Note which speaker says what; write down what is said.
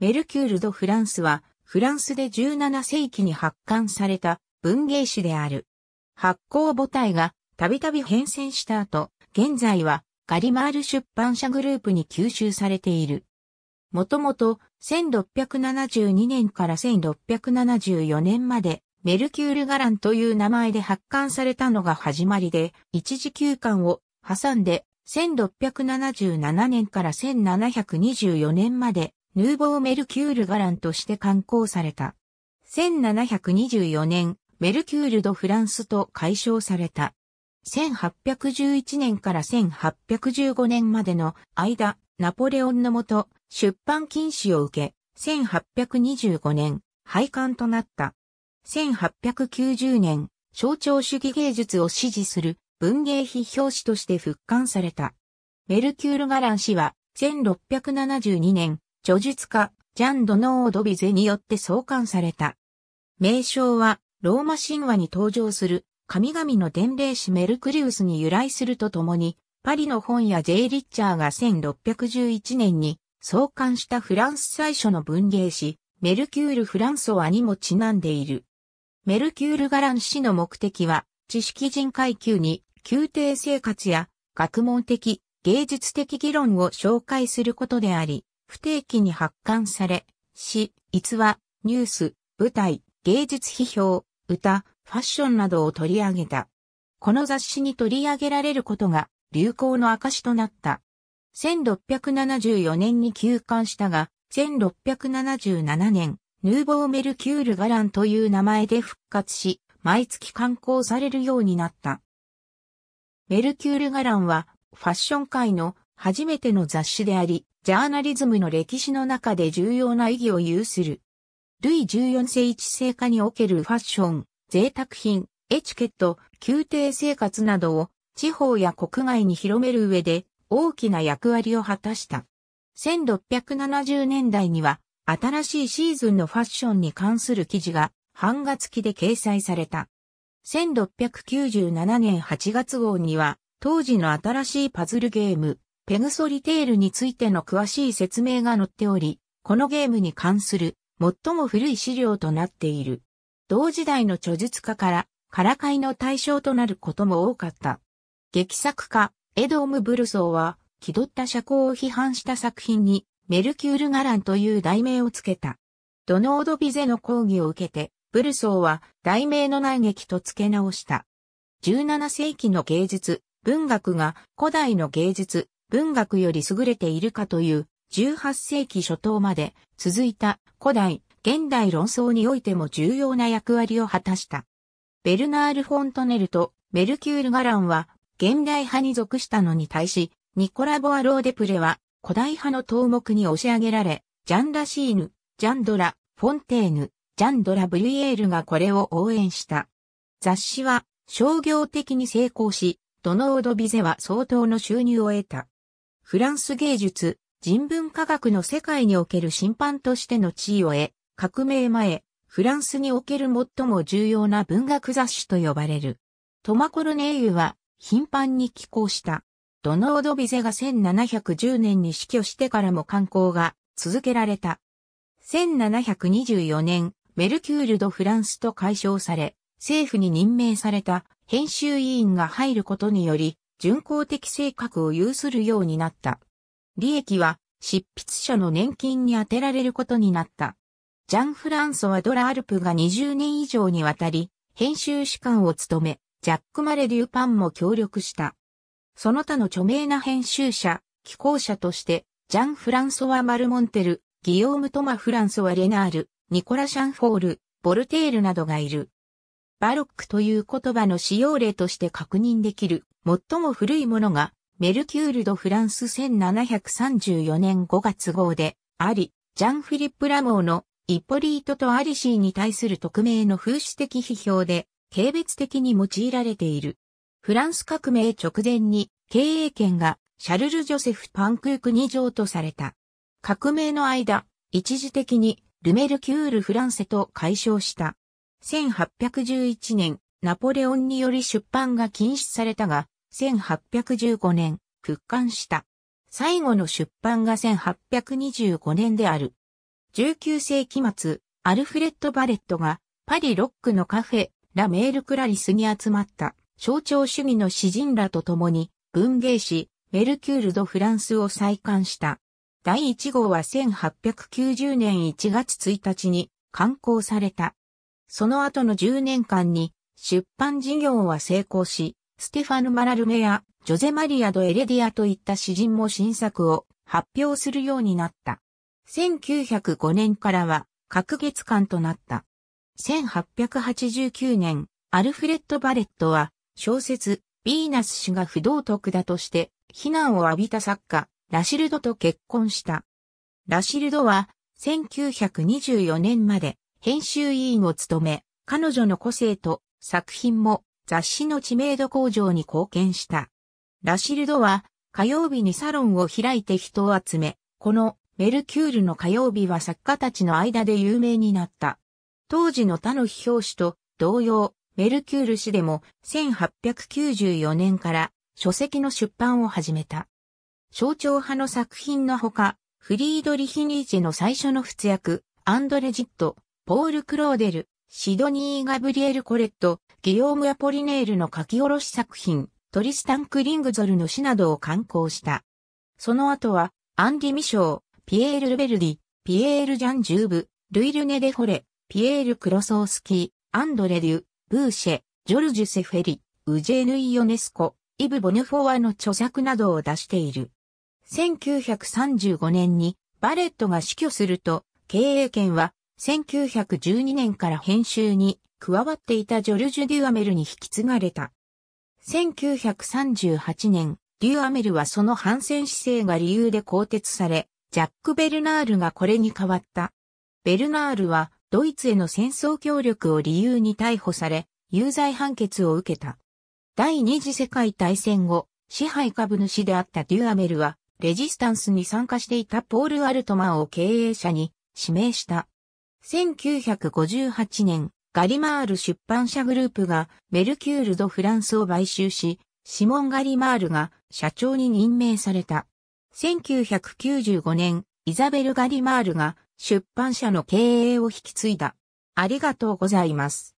Speaker 1: メルキュール・ド・フランスは、フランスで17世紀に発刊された文芸誌である。発行母体がたびたび変遷した後、現在はガリマール出版社グループに吸収されている。もともと1672年から1674年までメルキュール・ガランという名前で発刊されたのが始まりで、一時休刊を挟んで1677年から1724年までヌーボーメルキュールガランとして刊行された。1724年、メルキュール・ド・フランスと解消された。1811年から1815年までの間、ナポレオンのもと、出版禁止を受け、1825年、廃刊となった。1890年、象徴主義芸術を支持する文芸批評誌として復刊された。メルキュール・ガラン氏は、1672年、著述家、ジャン・ドノード・ビゼによって創刊された。名称は、ローマ神話に登場する神々の伝令師メルクリウスに由来するとともに、パリの本屋 J. リッチャーが1611年に創刊したフランス最初の文芸誌、メルキュール・フランソワにもちなんでいる。メルキュール・ガラン氏の目的は、知識人階級に宮廷生活や学問的、芸術的議論を紹介することであり、不定期に発刊され、詩、逸話、ニュース、舞台、芸術批評、歌、ファッションなどを取り上げた。この雑誌に取り上げられることが流行の証となった。1674年に休刊したが、1677年、ヌーボーメルキュールガランという名前で復活し、毎月刊行されるようになった。メルキュールガランは、ファッション界の初めての雑誌であり、ジャーナリズムの歴史の中で重要な意義を有する。ルイ14世一世化におけるファッション、贅沢品、エチケット、宮廷生活などを地方や国外に広める上で大きな役割を果たした。1670年代には新しいシーズンのファッションに関する記事が版画付きで掲載された。1697年8月号には当時の新しいパズルゲームペグソリテールについての詳しい説明が載っており、このゲームに関する最も古い資料となっている。同時代の著述家から、からかいの対象となることも多かった。劇作家、エドーム・ブルソーは、気取った社交を批判した作品に、メルキュール・ガランという題名をつけた。ドノード・ビゼの講義を受けて、ブルソーは題名の内劇と付け直した。17世紀の芸術、文学が古代の芸術、文学より優れているかという18世紀初頭まで続いた古代、現代論争においても重要な役割を果たした。ベルナール・フォントネルとメルキュール・ガランは現代派に属したのに対し、ニコラ・ボア・ローデプレは古代派の頭目に押し上げられ、ジャン・ラシーヌ、ジャンドラ、フォンテーヌ、ジャンドラ・ブリエールがこれを応援した。雑誌は商業的に成功し、ドノード・ビゼは相当の収入を得た。フランス芸術、人文科学の世界における審判としての地位を得、革命前、フランスにおける最も重要な文学雑誌と呼ばれる。トマコルネーユは頻繁に寄稿した。ドノード・ビゼが1710年に死去してからも観光が続けられた。1724年、メルキュール・ド・フランスと解消され、政府に任命された編集委員が入ることにより、順行的性格を有するようになった。利益は執筆者の年金に充てられることになった。ジャン・フランソワ・ドラ・アルプが20年以上にわたり、編集士官を務め、ジャック・マレ・デューパンも協力した。その他の著名な編集者、寄稿者として、ジャン・フランソワ・マルモンテル、ギヨーム・トマ・フランソワ・レナール、ニコラ・シャンフォール、ボルテールなどがいる。バロックという言葉の使用例として確認できる最も古いものが、メルキュール・ド・フランス1734年5月号で、あり、ジャン・フィリップ・ラモーの、イポリートとアリシーに対する匿名の風刺的批評で、軽蔑的に用いられている。フランス革命直前に、経営権が、シャルル・ジョセフ・パンクークに譲渡された。革命の間、一時的に、ルメルキュール・フランセと解消した。1811年、ナポレオンにより出版が禁止されたが、1815年、復刊した。最後の出版が1825年である。19世紀末、アルフレッド・バレットがパリロックのカフェ、ラ・メール・クラリスに集まった象徴主義の詩人らと共に文芸誌メルキュール・ド・フランスを再刊した。第1号は1890年1月1日に刊行された。その後の10年間に出版事業は成功し、ステファヌ・マラルメやジョゼ・マリア・ド・エレディアといった詩人も新作を発表するようになった。1905年からは、隔月間となった。1889年、アルフレッド・バレットは、小説、ヴィーナス氏が不道徳だとして、非難を浴びた作家、ラシルドと結婚した。ラシルドは、1924年まで、編集委員を務め、彼女の個性と作品も雑誌の知名度向上に貢献した。ラシルドは火曜日にサロンを開いて人を集め、このメルキュールの火曜日は作家たちの間で有名になった。当時の他の批評誌と同様、メルキュール誌でも1894年から書籍の出版を始めた。象徴派の作品のほか、フリードリヒニーチェの最初の仏役、アンドレジット、ポール・クローデル、シドニー・ガブリエル・コレット、ギヨーム・アポリネールの書き下ろし作品、トリスタン・クリングゾルの詩などを刊行した。その後は、アンディ・ミショー、ピエール・ルベルディ、ピエール・ジャン・ジューブ、ルイル・ネ・デ・ホレ、ピエール・クロソースキー、アンドレ・デュ、ブーシェ、ジョルジュ・セフェリ、ウジェヌイ・ヨネスコ、イブ・ボヌフォワの著作などを出している。1935年にバレットが死去すると、経営権は1912年から編集に加わっていたジョルジュ・デュアメルに引き継がれた。1938年、デュアメルはその反戦姿勢が理由で更迭され、ジャック・ベルナールがこれに変わった。ベルナールはドイツへの戦争協力を理由に逮捕され、有罪判決を受けた。第二次世界大戦後、支配株主であったデュアメルは、レジスタンスに参加していたポール・アルトマンを経営者に指名した。1958年、ガリマール出版社グループがメルキュール・ド・フランスを買収し、シモン・ガリマールが社長に任命された。1995年、イザベル・ガリマールが出版社の経営を引き継いだ。ありがとうございます。